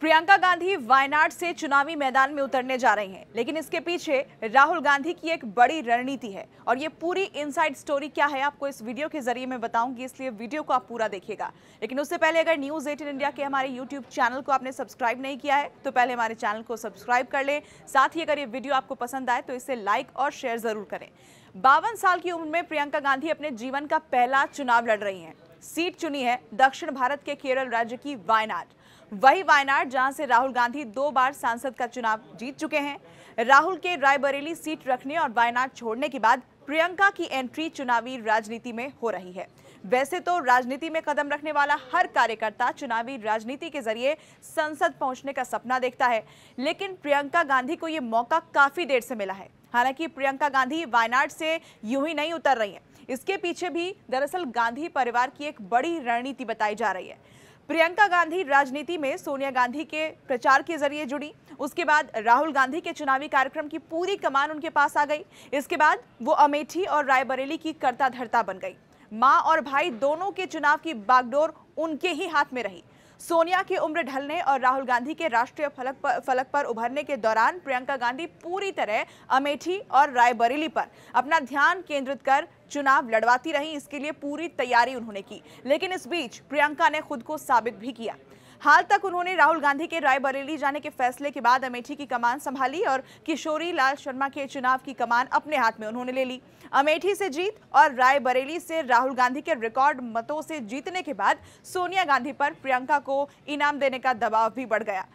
प्रियंका गांधी वायनाड से चुनावी मैदान में उतरने जा रही हैं, लेकिन इसके पीछे राहुल गांधी की एक बड़ी रणनीति है और ये पूरी इनसाइड स्टोरी क्या है आपको इस वीडियो के जरिए मैं बताऊंगी इसलिए वीडियो को आप पूरा देखिएगा लेकिन उससे पहले अगर न्यूज़ एटीन इंडिया के हमारे यूट्यूब चैनल को आपने सब्सक्राइब नहीं किया है तो पहले हमारे चैनल को सब्सक्राइब कर लें साथ ही अगर ये वीडियो आपको पसंद आए तो इसे लाइक और शेयर ज़रूर करें बावन साल की उम्र में प्रियंका गांधी अपने जीवन का पहला चुनाव लड़ रही हैं सीट चुनी है दक्षिण भारत के केरल राज्य की वायनाड वही वायनाड जहां से राहुल गांधी दो बार सांसद का चुनाव जीत चुके हैं राहुल के रायबरेली सीट रखने और वायनाड छोड़ने के बाद प्रियंका की एंट्री चुनावी राजनीति में हो रही है वैसे तो राजनीति में कदम रखने वाला हर कार्यकर्ता चुनावी राजनीति के जरिए संसद पहुंचने का सपना देखता है लेकिन प्रियंका गांधी को ये मौका काफी देर से मिला है हालांकि प्रियंका गांधी वायनाड से यूं ही नहीं उतर रही हैं इसके पीछे भी दरअसल गांधी परिवार की एक बड़ी रणनीति बताई जा रही है प्रियंका गांधी राजनीति में सोनिया गांधी के प्रचार के जरिए जुड़ी उसके बाद राहुल गांधी के चुनावी कार्यक्रम की पूरी कमान उनके पास आ गई इसके बाद वो अमेठी और रायबरेली की कर्ता धरता बन गई माँ और भाई दोनों के चुनाव की बागडोर उनके ही हाथ में रही सोनिया की उम्र ढलने और राहुल गांधी के राष्ट्रीय फलक पर, फलक पर उभरने के दौरान प्रियंका गांधी पूरी तरह अमेठी और रायबरेली पर अपना ध्यान केंद्रित कर चुनाव लड़वाती रहीं इसके लिए पूरी तैयारी उन्होंने की लेकिन इस बीच प्रियंका ने खुद को साबित भी किया हाल तक उन्होंने राहुल गांधी के रायबरेली जाने के फैसले के बाद अमेठी की कमान संभाली और किशोरी लाल शर्मा के चुनाव की कमान अपने हाथ में उन्होंने ले ली अमेठी से जीत और रायबरेली से राहुल गांधी के रिकॉर्ड मतों से जीतने के बाद सोनिया गांधी पर प्रियंका को इनाम देने का दबाव भी बढ़ गया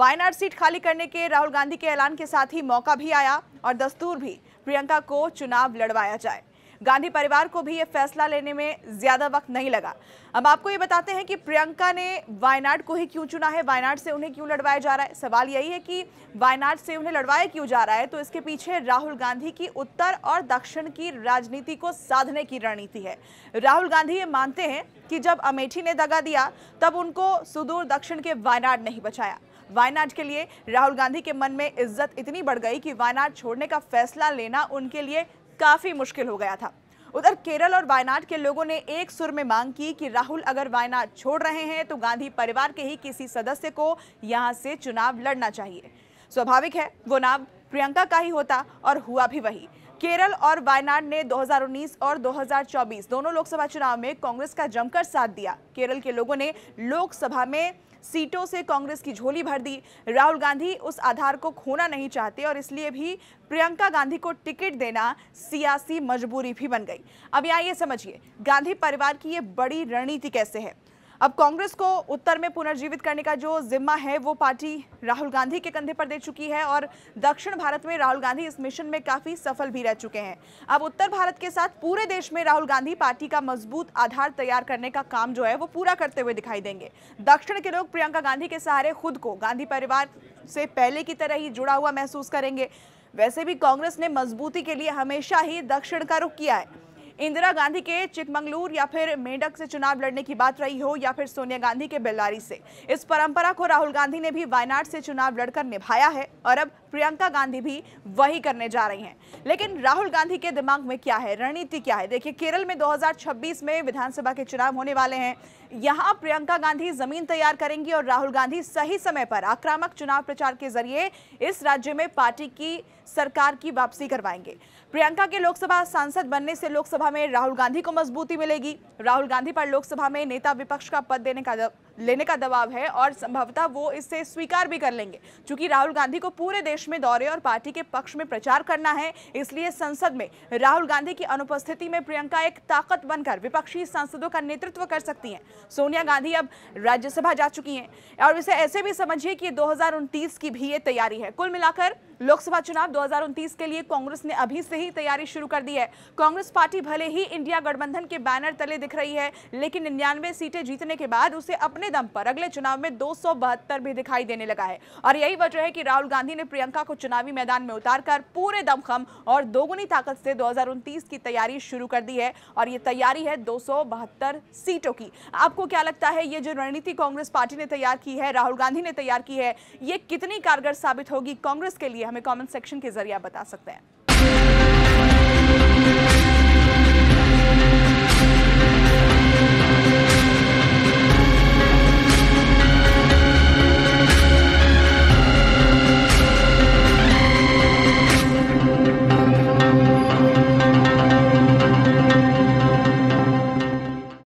वायनाड सीट खाली करने के राहुल गांधी के ऐलान के साथ ही मौका भी आया और दस्तूर भी प्रियंका को चुनाव लड़वाया जाए गांधी परिवार को भी ये फैसला लेने में ज़्यादा वक्त नहीं लगा अब आपको ये बताते हैं कि प्रियंका ने वायनाड को ही क्यों चुना है वायनाड से उन्हें क्यों लड़वाया जा रहा है सवाल यही है कि वायनाड से उन्हें लड़वाया क्यों जा रहा है तो इसके पीछे राहुल गांधी की उत्तर और दक्षिण की राजनीति को साधने की रणनीति है राहुल गांधी ये मानते हैं कि जब अमेठी ने दगा दिया तब उनको सुदूर दक्षिण के वायनाड नहीं बचाया वायनाड के लिए राहुल गांधी के मन में इज्जत इतनी बढ़ गई कि वायनाड छोड़ने का फैसला लेना उनके लिए काफी मुश्किल हो गया था उधर केरल और वायनाड के लोगों ने एक सुर में मांग की कि राहुल अगर वायनाड छोड़ रहे हैं तो गांधी परिवार के ही किसी सदस्य को यहां से चुनाव लड़ना चाहिए स्वाभाविक है वो नाम प्रियंका का ही होता और हुआ भी वही केरल और वायनाड ने 2019 और 2024 दोनों लोकसभा चुनाव में कांग्रेस का जमकर साथ दिया केरल के लोगों ने लोकसभा में सीटों से कांग्रेस की झोली भर दी राहुल गांधी उस आधार को खोना नहीं चाहते और इसलिए भी प्रियंका गांधी को टिकट देना सियासी मजबूरी भी बन गई अब यहाँ ये समझिए गांधी परिवार की ये बड़ी रणनीति कैसे है अब कांग्रेस को उत्तर में पुनर्जीवित करने का जो जिम्मा है वो पार्टी राहुल गांधी के कंधे पर दे चुकी है और दक्षिण भारत में राहुल गांधी इस मिशन में काफ़ी सफल भी रह चुके हैं अब उत्तर भारत के साथ पूरे देश में राहुल गांधी पार्टी का मजबूत आधार तैयार करने का काम जो है वो पूरा करते हुए दिखाई देंगे दक्षिण के लोग प्रियंका गांधी के सहारे खुद को गांधी परिवार से पहले की तरह ही जुड़ा हुआ महसूस करेंगे वैसे भी कांग्रेस ने मजबूती के लिए हमेशा ही दक्षिण का रुख किया है इंदिरा गांधी के चिकमंगलूर या फिर मेंढक से चुनाव लड़ने की बात रही हो या फिर सोनिया गांधी के बेल्लारी से इस परंपरा को राहुल गांधी ने भी वायनाड से चुनाव लड़कर निभाया है और अब प्रियंका गांधी भी वही करने जा रही हैं लेकिन राहुल गांधी के दिमाग में क्या है रणनीति क्या है देखिए केरल में 2026 में विधानसभा के चुनाव होने वाले हैं यहाँ प्रियंका गांधी जमीन तैयार करेंगी और राहुल गांधी सही समय पर आक्रामक चुनाव प्रचार के जरिए इस राज्य में पार्टी की सरकार की वापसी करवाएंगे प्रियंका के लोकसभा सांसद बनने से लोकसभा में राहुल गांधी को मजबूती मिलेगी राहुल गांधी पर लोकसभा में नेता विपक्ष का पद देने का लेने का दबाव है और संभवतः वो इसे स्वीकार भी कर लेंगे क्योंकि राहुल गांधी को पूरे देश में दौरे और पार्टी के पक्ष में प्रचार करना है इसलिए संसद में राहुल गांधी की अनुपस्थिति में प्रियंका एक ताकत बनकर विपक्षी सांसदों का नेतृत्व कर सकती हैं सोनिया गांधी अब राज्यसभा जा चुकी हैं और इसे ऐसे भी समझिए कि दो की भी ये तैयारी है कुल मिलाकर लोकसभा चुनाव दो के लिए कांग्रेस ने अभी से ही तैयारी शुरू कर दी है कांग्रेस पार्टी भले ही इंडिया गठबंधन के बैनर तले दिख रही है लेकिन निन्यानवे सीटें जीतने के बाद उसे अपने अपने दम पर अगले चुनाव में दो भी दिखाई देने लगा है और यही वजह है कि राहुल गांधी ने प्रियंका को चुनावी मैदान में उतारकर पूरे दमखम और दोगुनी ताकत से दो की तैयारी शुरू कर दी है और ये तैयारी है दो सीटों की आपको क्या लगता है ये जो रणनीति कांग्रेस पार्टी ने तैयार की है राहुल गांधी ने तैयार की है ये कितनी कारगर साबित होगी कांग्रेस के लिए हमें कॉमेंट सेक्शन के जरिए बता सकते हैं